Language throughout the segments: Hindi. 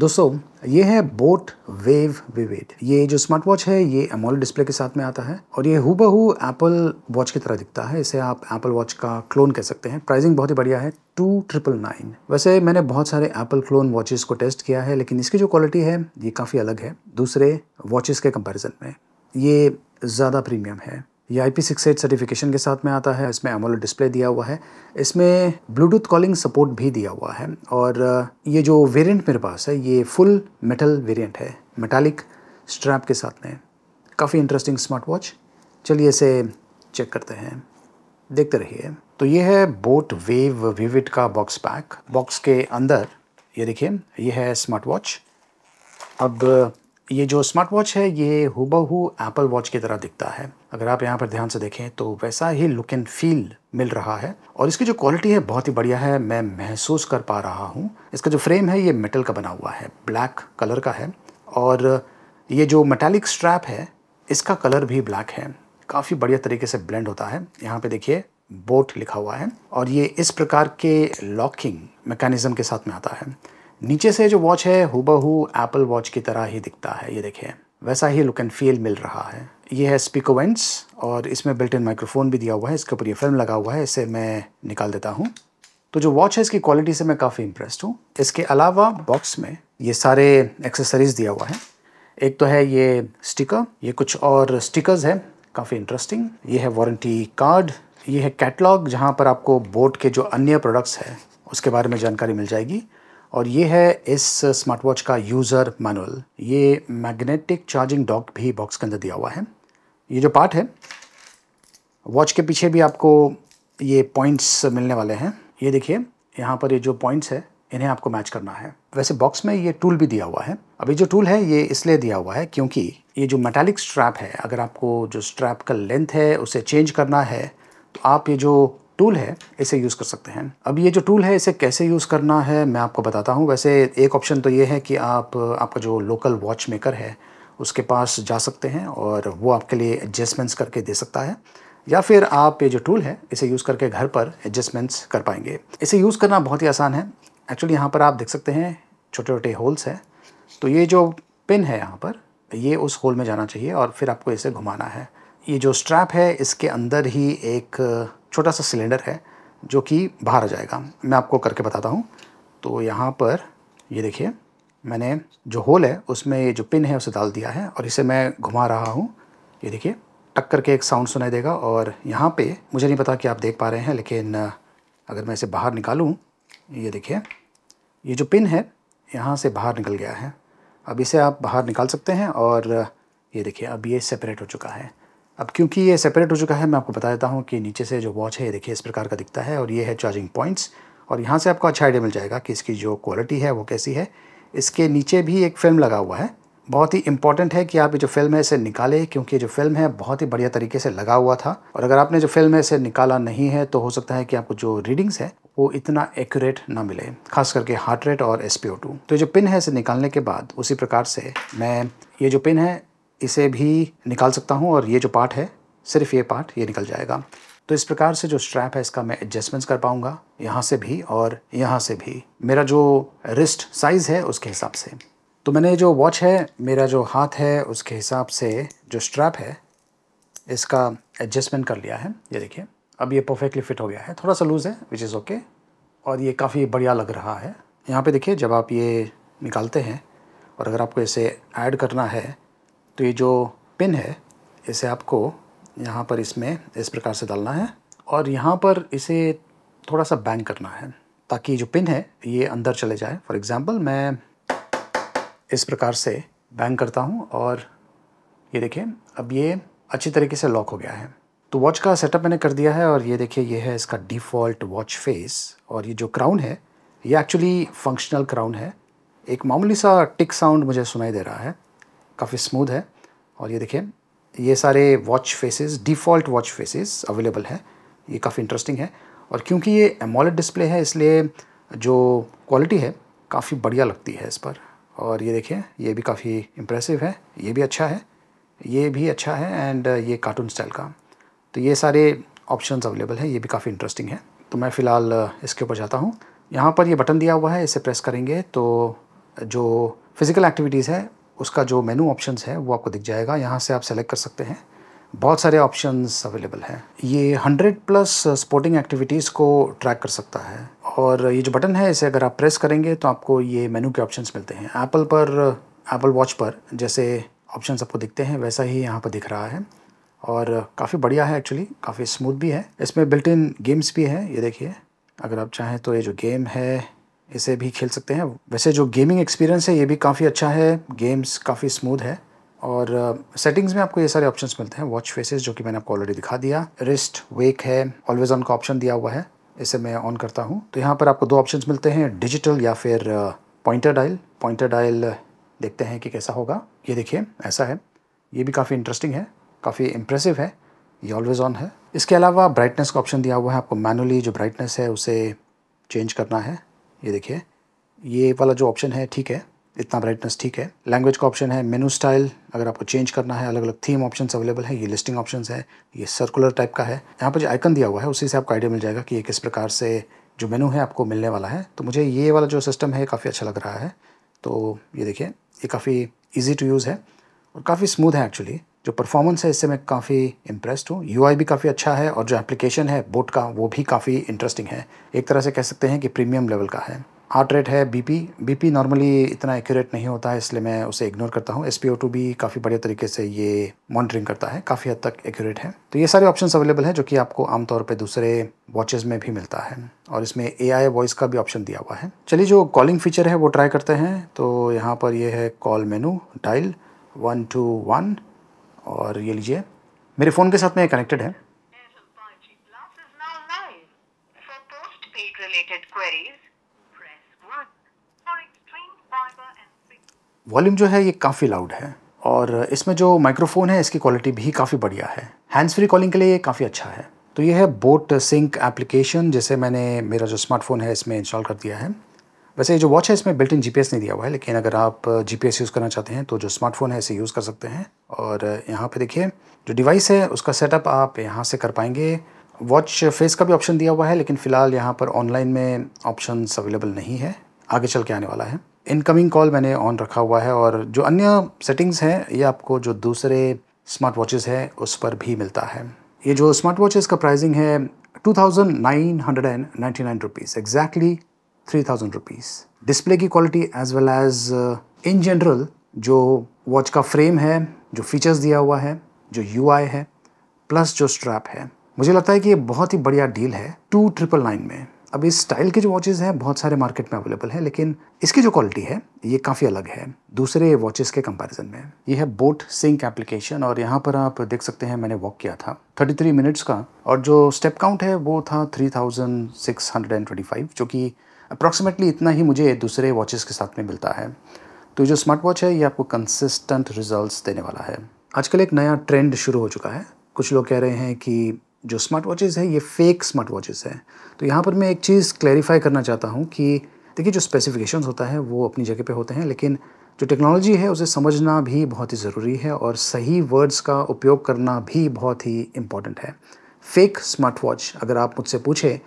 दोस्तों ये है बोट वेव विवेट ये जो स्मार्ट वॉच है ये एमोल डिस्प्ले के साथ में आता है और ये हु एप्पल वॉच की तरह दिखता है इसे आप एप्पल वॉच का क्लोन कह सकते हैं प्राइसिंग बहुत ही बढ़िया है टू ट्रिपल नाइन वैसे मैंने बहुत सारे एप्पल क्लोन वॉचेस को टेस्ट किया है लेकिन इसकी जो क्वालिटी है ये काफ़ी अलग है दूसरे वॉचेस के कंपेरिजन में ये ज़्यादा प्रीमियम है ये आई पी सर्टिफिकेशन के साथ में आता है इसमें एमोल डिस्प्ले दिया हुआ है इसमें ब्लूटूथ कॉलिंग सपोर्ट भी दिया हुआ है और ये जो वेरिएंट मेरे पास है ये फुल मेटल वेरिएंट है मेटालिक स्ट्रैप के साथ में काफ़ी इंटरेस्टिंग स्मार्ट वॉच चलिए इसे चेक करते हैं देखते रहिए तो ये है बोट वेव विविट का बॉक्स पैक बॉक्स के अंदर ये देखिए ये है स्मार्ट वॉच अब ये जो स्मार्ट वॉच है ये हुबहू एप्पल वॉच की तरह दिखता है अगर आप यहाँ पर ध्यान से देखें तो वैसा ही लुक एंड फील मिल रहा है और इसकी जो क्वालिटी है बहुत ही बढ़िया है मैं महसूस कर पा रहा हूँ इसका जो फ्रेम है ये मेटल का बना हुआ है ब्लैक कलर का है और ये जो मेटालिक स्ट्रैप है इसका कलर भी ब्लैक है काफ़ी बढ़िया तरीके से ब्लेंड होता है यहाँ पर देखिए बोट लिखा हुआ है और ये इस प्रकार के लॉकिंग मैकेनिज़्म के साथ में आता है नीचे से जो वॉच है हुबहू एप्पल वॉच की तरह ही दिखता है ये देखिए वैसा ही लुक एंड फील मिल रहा है ये है स्पीकोवेंट्स और इसमें बिल्ट इन माइक्रोफोन भी दिया हुआ है इसके ऊपर ये फिल्म लगा हुआ है इसे मैं निकाल देता हूँ तो जो वॉच है इसकी क्वालिटी से मैं काफ़ी इंप्रेस्ड हूँ इसके अलावा बॉक्स में ये सारे एक्सेसरीज दिया हुआ है एक तो है ये स्टिकर ये कुछ और स्टिकर्स है काफ़ी इंटरेस्टिंग ये है वारंटी कार्ड ये है कैटलॉग जहाँ पर आपको बोट के जो अन्य प्रोडक्ट्स हैं उसके बारे में जानकारी मिल जाएगी और ये है इस स्मार्ट वॉच का यूज़र मैनुअल ये मैग्नेटिक चार्जिंग डॉक भी बॉक्स के अंदर दिया हुआ है ये जो पार्ट है वॉच के पीछे भी आपको ये पॉइंट्स मिलने वाले हैं ये देखिए यहाँ पर ये जो पॉइंट्स है इन्हें आपको मैच करना है वैसे बॉक्स में ये टूल भी दिया हुआ है अभी जो टूल है ये इसलिए दिया हुआ है क्योंकि ये जो मेटालिक स्ट्रैप है अगर आपको जो स्ट्रैप का लेंथ है उसे चेंज करना है तो आप ये जो टूल है इसे यूज़ कर सकते हैं अब ये जो टूल है इसे कैसे यूज़ करना है मैं आपको बताता हूँ वैसे एक ऑप्शन तो ये है कि आप आपका जो लोकल वॉच मेकर है उसके पास जा सकते हैं और वो आपके लिए एडजस्टमेंट्स करके दे सकता है या फिर आप ये जो टूल है इसे यूज़ करके घर पर एडजस्टमेंट्स कर पाएंगे इसे यूज़ करना बहुत ही आसान है एक्चुअली यहाँ पर आप देख सकते हैं छोटे छोटे होल्स हैं तो ये जो पिन है यहाँ पर ये उस होल में जाना चाहिए और फिर आपको इसे घुमाना है ये जो स्ट्रैप है इसके अंदर ही एक छोटा सा सिलेंडर है जो कि बाहर आ जाएगा मैं आपको करके बताता हूँ तो यहाँ पर ये देखिए मैंने जो होल है उसमें ये जो पिन है उसे डाल दिया है और इसे मैं घुमा रहा हूँ ये देखिए टक करके एक साउंड सुनाई देगा और यहाँ पे मुझे नहीं पता कि आप देख पा रहे हैं लेकिन अगर मैं इसे बाहर निकालूँ ये देखिए ये जो पिन है यहाँ से बाहर निकल गया है अब इसे आप बाहर निकाल सकते हैं और ये देखिए अब ये सेपरेट हो चुका है अब क्योंकि ये सेपरेट हो चुका है मैं आपको बता देता हूँ कि नीचे से जो वॉच है ये देखिए इस प्रकार का दिखता है और ये है चार्जिंग पॉइंट्स और यहाँ से आपको अच्छा आइडिया मिल जाएगा कि इसकी जो क्वालिटी है वो कैसी है इसके नीचे भी एक फिल्म लगा हुआ है बहुत ही इंपॉर्टेंट है कि आप ये जो फिल्म है इसे निकालें क्योंकि जो फिल्म है बहुत ही बढ़िया तरीके से लगा हुआ था और अगर आपने जो फिल्म है इसे निकाला नहीं है तो हो सकता है कि आपको जो रीडिंग्स है वो इतना एक्यूरेट ना मिले खास करके हार्ट रेट और एस तो जो पिन है इसे निकालने के बाद उसी प्रकार से मैं ये जो पिन है इसे भी निकाल सकता हूँ और ये जो पार्ट है सिर्फ ये पार्ट ये निकल जाएगा तो इस प्रकार से जो स्ट्रैप है इसका मैं एडजस्टमेंट्स कर पाऊँगा यहाँ से भी और यहाँ से भी मेरा जो रिस्ट साइज़ है उसके हिसाब से तो मैंने जो वॉच है मेरा जो हाथ है उसके हिसाब से जो स्ट्रैप है इसका एडजस्टमेंट कर लिया है ये देखिए अब ये परफेक्टली फिट हो गया है थोड़ा सा लूज़ है विच इज़ ओके और ये काफ़ी बढ़िया लग रहा है यहाँ पे देखिए जब आप ये निकालते हैं और अगर आपको इसे ऐड करना है तो ये जो पिन है इसे आपको यहाँ पर इसमें इस प्रकार से डालना है और यहाँ पर इसे थोड़ा सा बैंग करना है ताकि जो पिन है ये अंदर चले जाए फॉर एग्ज़ाम्पल मैं इस प्रकार से बैंग करता हूँ और ये देखिए अब ये अच्छी तरीके से लॉक हो गया है तो वॉच का सेटअप मैंने कर दिया है और ये देखिए ये है इसका डिफ़ॉल्ट वॉच फेस और ये जो क्राउन है ये एक्चुअली फंक्शनल क्राउन है एक मामूली सा टिक साउंड मुझे सुनाई दे रहा है काफ़ी स्मूथ है और ये देखिए ये सारे watch faces default watch faces available है ये काफ़ी इंटरेस्टिंग है और क्योंकि ये एमोलेट डिस्प्ले है इसलिए जो क्वालिटी है काफ़ी बढ़िया लगती है इस पर और ये देखें ये भी काफ़ी इम्प्रेसिव है ये भी अच्छा है ये भी अच्छा है एंड ये कार्टून स्टाइल का तो ये सारे ऑप्शंस अवेलेबल हैं ये भी काफ़ी इंटरेस्टिंग है तो मैं फ़िलहाल इसके ऊपर जाता हूँ यहाँ पर ये बटन दिया हुआ है इसे प्रेस करेंगे तो जो फिज़िकल एक्टिविटीज़ है उसका जो मेनू ऑप्शंस है वो आपको दिख जाएगा यहाँ से आप सेलेक्ट कर सकते हैं बहुत सारे ऑप्शंस अवेलेबल हैं ये हंड्रेड प्लस स्पोर्टिंग एक्टिविटीज़ को ट्रैक कर सकता है और ये जो बटन है इसे अगर आप प्रेस करेंगे तो आपको ये मेनू के ऑप्शंस मिलते हैं एप्पल पर एप्पल uh, वॉच पर जैसे ऑप्शन आपको दिखते हैं वैसा ही यहाँ पर दिख रहा है और uh, काफ़ी बढ़िया है एक्चुअली काफ़ी स्मूथ भी है इसमें बिल्ट इन गेम्स भी हैं ये देखिए अगर आप चाहें तो ये जो गेम है इसे भी खेल सकते हैं वैसे जो गेमिंग एक्सपीरियंस है ये भी काफ़ी अच्छा है गेम्स काफ़ी स्मूथ है और सेटिंग्स uh, में आपको ये सारे ऑप्शंस मिलते हैं वॉच फेसेस जो कि मैंने आपको ऑलरेडी दिखा दिया रिस्ट वेक है ऑलवेज ऑन का ऑप्शन दिया हुआ है इसे मैं ऑन करता हूँ तो यहाँ पर आपको दो ऑप्शंस मिलते हैं डिजिटल या फिर पॉइंटर डायल पॉइंटर डायल देखते हैं कि कैसा होगा ये देखिए ऐसा है ये भी काफ़ी इंटरेस्टिंग है काफ़ी इंप्रेसिव है ये ऑलवेज़ ऑन है इसके अलावा ब्राइटनेस का ऑप्शन दिया हुआ है आपको मैनुअली जो ब्राइटनेस है उसे चेंज करना है ये देखिए ये वाला जो ऑप्शन है ठीक है इतना ब्राइटनेस ठीक है लैंग्वेज का ऑप्शन है मेनू स्टाइल अगर आपको चेंज करना है अलग अलग थीम ऑप्शंस अवेलेबल है ये लिस्टिंग ऑप्शंस है ये सर्कुलर टाइप का है यहाँ पर जो आइकन दिया हुआ है उसी से आपको आइडिया मिल जाएगा कि ये किस प्रकार से जो मेनू है आपको मिलने वाला है तो मुझे ये वाला जो सिस्टम है काफ़ी अच्छा लग रहा है तो ये देखिए ये काफ़ी ईजी टू यूज़ है और काफ़ी स्मूथ है एक्चुअली जो परफॉर्मेंस है इससे मैं काफ़ी इंप्रेस्ड हूँ यू भी काफ़ी अच्छा है और जो एप्लीकेशन है बोट का वो भी काफ़ी इंटरेस्टिंग है एक तरह से कह सकते हैं कि प्रीमियम लेवल का है हार्ट रेट है बीपी बीपी नॉर्मली इतना एक्यूरेट नहीं होता है इसलिए मैं उसे इग्नोर करता हूँ एस भी काफ़ी बढ़िया तरीके से ये मॉनिटरिंग करता है काफ़ी हद तक एक्यूरेट है तो ये सारे ऑप्शंस अवेलेबल हैं जो कि आपको आमतौर पर दूसरे वॉचेस में भी मिलता है और इसमें ए वॉइस का भी ऑप्शन दिया हुआ है चलिए जो कॉलिंग फीचर है वो ट्राई करते हैं तो यहाँ पर यह है call menu dial one two one और ये लीजिए मेरे फ़ोन के साथ में कनेक्टेड है वॉल्यूम जो है ये काफ़ी लाउड है और इसमें जो माइक्रोफोन है इसकी क्वालिटी भी काफ़ी बढ़िया है हैंड्स फ्री कॉलिंग के लिए ये काफ़ी अच्छा है तो ये है बोट सिंक एप्लीकेशन जिसे मैंने मेरा जो स्मार्टफोन है इसमें इंस्टॉल कर दिया है वैसे ये जो वॉच है इसमें बिल्ट इन जीपीएस नहीं दिया हुआ है लेकिन अगर आप जीपीएस uh, यूज़ करना चाहते हैं तो जो स्मार्टफोन है इसे यूज़ कर सकते हैं और uh, यहाँ पे देखिए जो डिवाइस है उसका सेटअप आप यहाँ से कर पाएंगे वॉच फेस का भी ऑप्शन दिया हुआ है लेकिन फ़िलहाल यहाँ पर ऑनलाइन में ऑप्शन अवेलेबल नहीं है आगे चल के आने वाला है इनकमिंग कॉल मैंने ऑन रखा हुआ है और जो अन्य सेटिंग्स हैं ये आपको जो दूसरे स्मार्ट वॉचेज़ है उस पर भी मिलता है ये जो स्मार्ट वॉचेज़ का प्राइजिंग है two thousand nine hundred and ninety nine rupees exactly 3000 rupees display की quality as well as in general जो वॉच का फ्रेम है जो फीचर्स दिया हुआ है जो यू है प्लस जो स्ट्रैप है मुझे लगता है कि ये बहुत ही बढ़िया डील है टू ट्रिपल नाइन में अब इस स्टाइल के जो वॉचेज़ हैं बहुत सारे मार्केट में अवेलेबल है लेकिन इसकी जो क्वालिटी है ये काफ़ी अलग है दूसरे वॉचेस के कंपैरिजन में ये है बोट सिंक एप्लीकेशन और यहाँ पर आप देख सकते हैं मैंने वॉक किया था 33 मिनट्स का और जो स्टेप काउंट है वो था 3625 जो कि अप्रॉक्सीमेटली इतना ही मुझे दूसरे वॉचेस के साथ में मिलता है तो जो स्मार्ट वॉच है ये आपको कंसिस्टेंट रिजल्ट्स देने वाला है आजकल एक नया ट्रेंड शुरू हो चुका है कुछ लोग कह रहे हैं कि जो स्मार्ट वॉचेज़ है ये फेक स्मार्ट वॉचेज़ है तो यहाँ पर मैं एक चीज़ क्लैरिफाई करना चाहता हूँ कि देखिए जो स्पेसिफिकेशंस होता है वो अपनी जगह पे होते हैं लेकिन जो टेक्नोलॉजी है उसे समझना भी बहुत ही ज़रूरी है और सही वर्ड्स का उपयोग करना भी बहुत ही इम्पॉर्टेंट है फेक स्मार्ट वॉच अगर आप मुझसे पूछें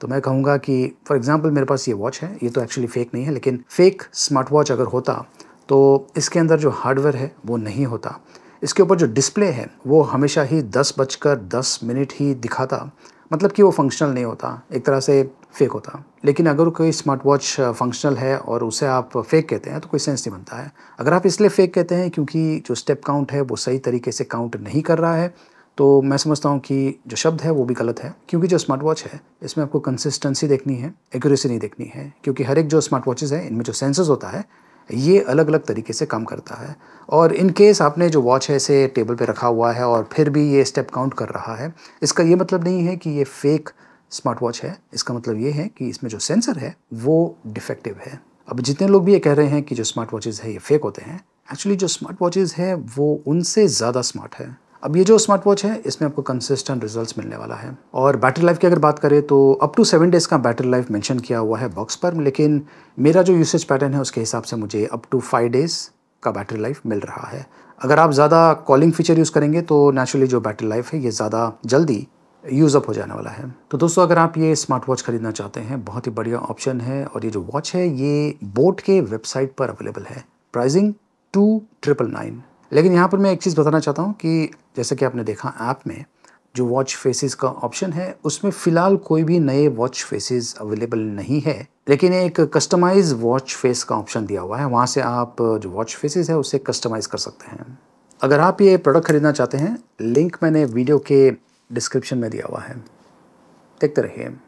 तो मैं कहूँगा कि फॉर एग्ज़ाम्पल मेरे पास ये वॉच है ये तो एक्चुअली फ़ेक नहीं है लेकिन फ़ेक स्मार्ट वॉच अगर होता तो इसके अंदर जो हार्डवेयर है वो नहीं होता इसके ऊपर जो डिस्प्ले है वो हमेशा ही दस बजकर दस मिनट ही दिखाता मतलब कि वो फंक्शनल नहीं होता एक तरह से फेक होता लेकिन अगर कोई स्मार्ट वॉच फंक्शनल है और उसे आप फेक कहते हैं तो कोई सेंस नहीं बनता है अगर आप इसलिए फेक कहते हैं क्योंकि जो स्टेप काउंट है वो सही तरीके से काउंट नहीं कर रहा है तो मैं समझता हूँ कि जो शब्द है वो भी गलत है क्योंकि जो स्मार्ट वॉच है इसमें आपको कंसिस्टेंसी देखनी है एक्यूरेसी नहीं देखनी है क्योंकि हर एक जो स्मार्ट वॉचेज़ हैं इनमें जो सेंसर्स होता है ये अलग अलग तरीके से काम करता है और इन केस आपने जो वॉच है इसे टेबल पे रखा हुआ है और फिर भी ये स्टेप काउंट कर रहा है इसका ये मतलब नहीं है कि ये फेक स्मार्ट वॉच है इसका मतलब ये है कि इसमें जो सेंसर है वो डिफेक्टिव है अब जितने लोग भी ये कह रहे हैं कि जो स्मार्ट वॉचेज़ है ये फेक होते हैं एक्चुअली जो स्मार्ट वॉचेज़ है वो उनसे ज़्यादा स्मार्ट है अब ये जो स्मार्ट वॉच है इसमें आपको कंसिस्टेंट रिजल्ट्स मिलने वाला है और बैटरी लाइफ की अगर बात करें तो अप टू सेवन डेज़ का बैटरी लाइफ मेंशन किया हुआ है बॉक्स पर लेकिन मेरा जो यूसेज पैटर्न है उसके हिसाब से मुझे अप टू फाइव डेज़ का बैटरी लाइफ मिल रहा है अगर आप ज़्यादा कॉलिंग फीचर यूज़ करेंगे तो नेचुरली जो बैटरी लाइफ है ये ज़्यादा जल्दी यूज़अप हो जाने वाला है तो दोस्तों अगर आप ये स्मार्ट वॉच खरीदना चाहते हैं बहुत ही बढ़िया ऑप्शन है और ये जो वॉच है ये बोट के वेबसाइट पर अवेलेबल है प्राइजिंग टू ट्रिपल नाइन लेकिन यहाँ पर मैं एक चीज़ बताना चाहता हूँ कि जैसे कि आपने देखा ऐप में जो वॉच फेसेस का ऑप्शन है उसमें फ़िलहाल कोई भी नए वॉच फेसेस अवेलेबल नहीं है लेकिन एक कस्टमाइज वॉच फेस का ऑप्शन दिया हुआ है वहाँ से आप जो वॉच फेसेस है उसे कस्टमाइज कर सकते हैं अगर आप ये प्रोडक्ट खरीदना चाहते हैं लिंक मैंने वीडियो के डिस्क्रिप्शन में दिया हुआ है देखते रहिए